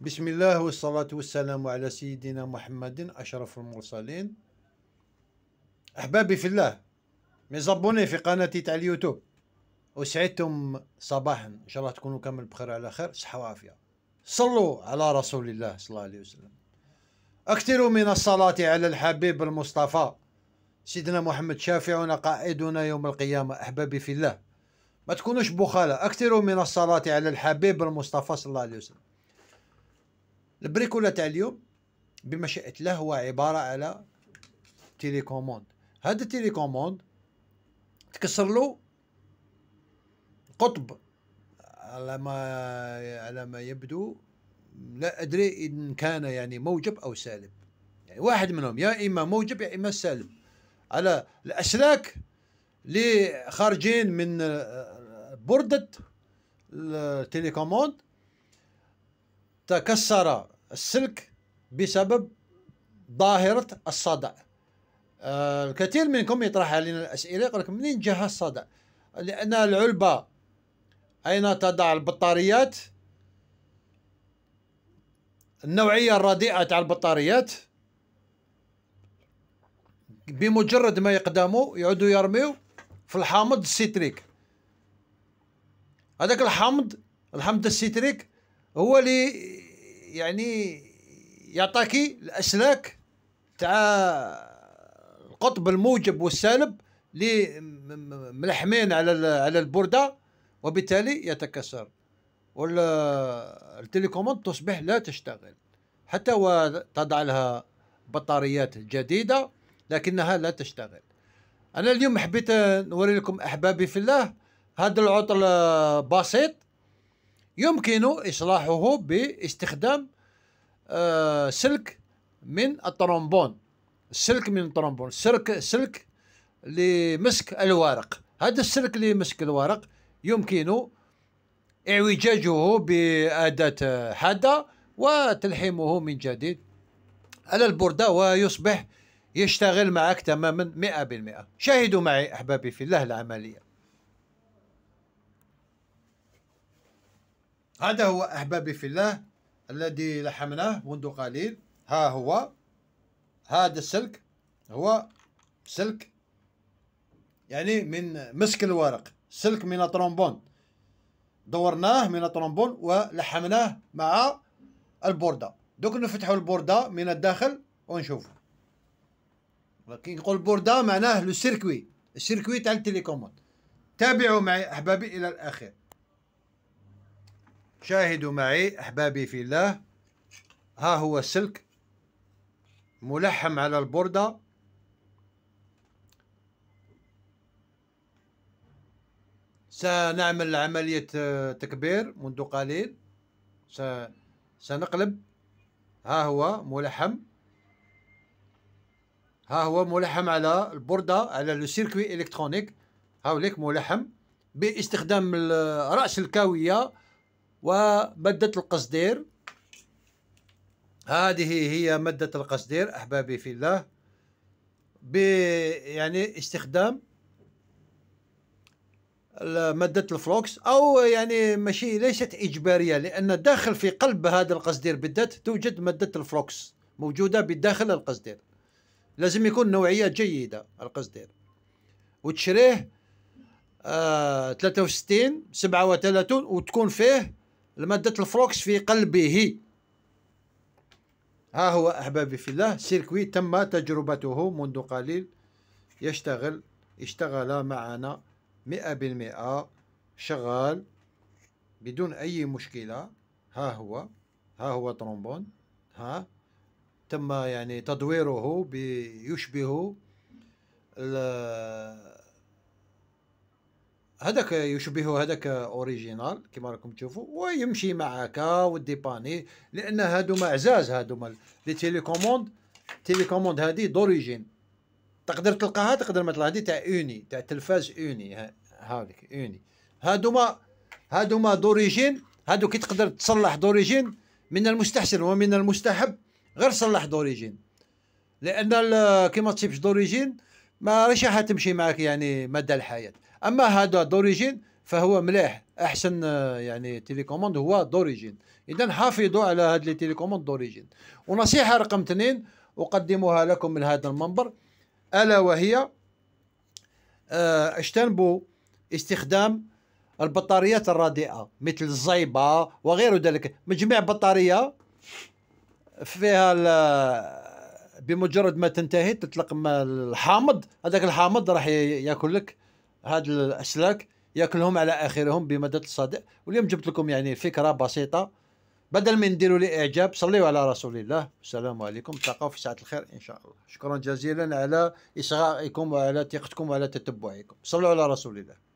بسم الله والصلاة والسلام على سيدنا محمد أشرف المرسلين أحبابي في الله مزبوني في قناتي تاع اليوتيوب وسعدتم صباحا إن شاء الله تكونوا كامل بخير على خير صحة وعافية صلوا على رسول الله صلى الله عليه وسلم أكثروا من الصلاة على الحبيب المصطفى سيدنا محمد شافعنا قائدنا يوم القيامة أحبابي في الله ما تكونوش بخالة أكثروا من الصلاة على الحبيب المصطفى صلى الله عليه وسلم البريكولا تاع اليوم بما شئت له هو عباره على تيليكوموند هذا التيليكوموند تكسر له قطب على ما على ما يبدو لا ادري ان كان يعني موجب او سالب يعني واحد منهم يا اما موجب يا اما سالب على الاسلاك اللي خارجين من برده التيليكوموند تكسر السلك بسبب ظاهرة الصدأ آه، الكثير منكم يطرح علينا الأسئلة يقول لك منين جه الصدأ لأن العلبة أين تضع البطاريات النوعية الرديئة تاع البطاريات بمجرد ما يقدموا يعودوا يرميو في الحامض السيتريك هذاك الحمض الحمض السيتريك هو اللي يعني يعطاكي الاسلاك تاع القطب الموجب والسالب اللي ملحمين على على البورده وبالتالي يتكسر والتليكوموند تصبح لا تشتغل حتى وتضع لها بطاريات جديده لكنها لا تشتغل انا اليوم حبيت نوري لكم احبابي في الله هذا العطل بسيط يمكن إصلاحه باستخدام آه، سلك من الطرمبون السلك من الطرمبون سلك سلك لمسك الورق هذا السلك لمسك الورق يمكن اعوجاجه بأداة حادة وتلحمه من جديد على البوردة ويصبح يشتغل معك تماما 100% شاهدوا معي أحبابي في الله العملية هذا هو أحبابي في الله الذي لحمناه منذ قليل ها هو هذا السلك هو سلك يعني من مسك الورق سلك من الترومبون دورناه من الطرomбون ولحمناه مع البوردة دوك نفتحوا البوردة من الداخل ونشوفوا كي نقول بوردة معناه لو سيركوي السيركوي تاع التليكوموند تابعوا معي احبابي الى الاخير شاهدوا معي أحبابي في الله ها هو السلك ملحم على البوردة سنعمل عملية آه، تكبير منذ قليل سنقلب ها هو ملحم ها هو ملحم على البوردة على لو سيركوي الكترونيك هاوليك ملحم باستخدام رأس الكاوية ومدة القصدير هذه هي مادة القصدير أحبابي في الله ب يعني استخدام مادة الفلوكس أو يعني ماشي ليست إجبارية لأن داخل في قلب هذا القصدير بالذات توجد مادة الفلوكس موجودة بداخل القصدير لازم يكون نوعية جيدة القصدير وتشريه آه 63 37 وتكون فيه المادة الفروكس في قلبه ها هو أحبابي في الله سيركوي تم تجربته منذ قليل يشتغل اشتغل معنا مئة بالمئة شغال بدون أي مشكلة ها هو ها هو ترومبون ها تم يعني تدويره بيشبه هذاك يشبه هذاك اوريجينال كما راكم تشوفوا ويمشي معك والديباني لان هادو ما عزاز هادو مال لي تيليكوموند تيليكوموند هادي دوريجين تقدر تلقاها تقدر ما تلقاها هادي تاع اوني تاع تلفاز اوني هاوليك اوني هادو ما هادو ما دوريجين هادو كي تقدر تصلح دوريجين من المستحسن ومن المستحب غير صلح دوريجين لان كيما تصيبش دوريجين ما راهيش تمشي معك يعني مدى الحياه اما هذا دوريجين فهو مليح احسن آه، يعني تيليكوموند هو دوريجين اذا حافظوا على هذه لي تيليكوموند دوريجين ونصيحه رقم اثنين اقدمها لكم من هذا المنبر الا وهي اجتنبوا آه، استخدام البطاريات الرديئه مثل الزيبه وغير ذلك مجمع بطاريه فيها آه، بمجرد ما تنتهي تطلق الحامض هذاك الحامض راح ياكل لك هاد الاسلاك ياكلهم على اخرهم بمدد الصادق واليوم جبت لكم يعني فكره بسيطه بدل من نديروا لي اعجاب صليوا على رسول الله والسلام عليكم تلقاو في ساعه الخير ان شاء الله شكرا جزيلا على اصغائكم وعلى ثقتكم وعلى تتبعكم صلوا على رسول الله